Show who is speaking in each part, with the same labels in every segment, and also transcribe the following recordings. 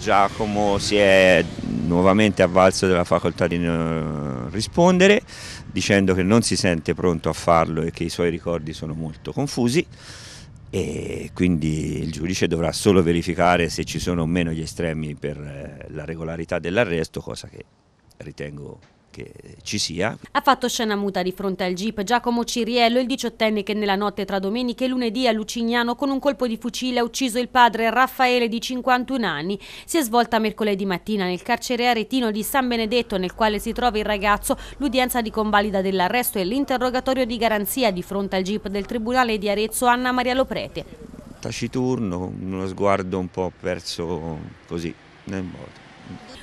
Speaker 1: Giacomo si è nuovamente avvalso della facoltà di eh, rispondere dicendo che non si sente pronto a farlo e che i suoi ricordi sono molto confusi e quindi il giudice dovrà solo verificare se ci sono o meno gli estremi per eh, la regolarità dell'arresto, cosa che ritengo che ci sia.
Speaker 2: Ha fatto scena muta di fronte al jeep Giacomo Ciriello, il diciottenne che nella notte tra domenica e lunedì a Lucignano con un colpo di fucile ha ucciso il padre Raffaele di 51 anni. Si è svolta mercoledì mattina nel carcere aretino di San Benedetto nel quale si trova il ragazzo l'udienza di convalida dell'arresto e l'interrogatorio di garanzia di fronte al jeep del Tribunale di Arezzo Anna Maria Loprete.
Speaker 1: Taciturno, uno sguardo un po' perso così nel modo.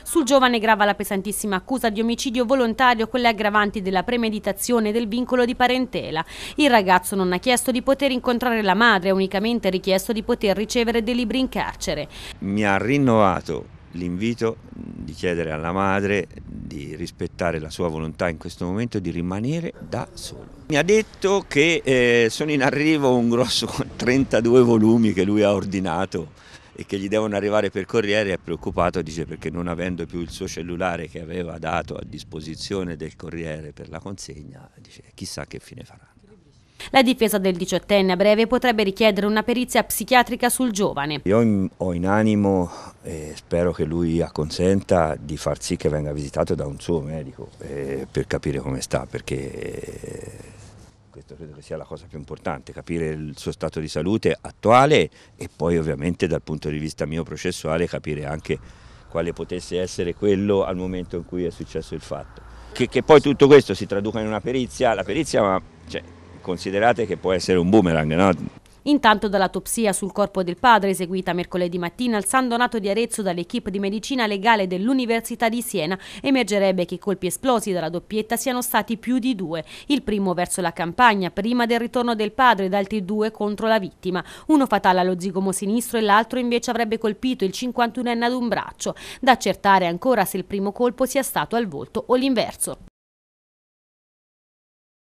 Speaker 2: Sul giovane grava la pesantissima accusa di omicidio volontario con le aggravanti della premeditazione del vincolo di parentela. Il ragazzo non ha chiesto di poter incontrare la madre, ha unicamente richiesto di poter ricevere dei libri in carcere.
Speaker 1: Mi ha rinnovato l'invito di chiedere alla madre di rispettare la sua volontà in questo momento di rimanere da solo. Mi ha detto che eh, sono in arrivo un grosso 32 volumi che lui ha ordinato e che gli devono arrivare per corriere è preoccupato, dice perché non avendo più il suo cellulare che aveva dato a disposizione del corriere per la consegna, dice chissà che fine farà.
Speaker 2: La difesa del diciottenne a breve potrebbe richiedere una perizia psichiatrica sul giovane.
Speaker 1: Io ho in animo e spero che lui acconsenta di far sì che venga visitato da un suo medico eh, per capire come sta, perché questo credo che sia la cosa più importante, capire il suo stato di salute attuale e poi ovviamente dal punto di vista mio processuale capire anche quale potesse essere quello al momento in cui è successo il fatto. Che, che poi tutto questo si traduca in una perizia, la perizia ma cioè, considerate che può essere un boomerang, no?
Speaker 2: Intanto dall'autopsia sul corpo del padre eseguita mercoledì mattina al San Donato di Arezzo dall'equipe di medicina legale dell'Università di Siena emergerebbe che i colpi esplosi dalla doppietta siano stati più di due, il primo verso la campagna prima del ritorno del padre ed altri due contro la vittima, uno fatale allo zigomo sinistro e l'altro invece avrebbe colpito il 51enne ad un braccio, da accertare ancora se il primo colpo sia stato al volto o l'inverso.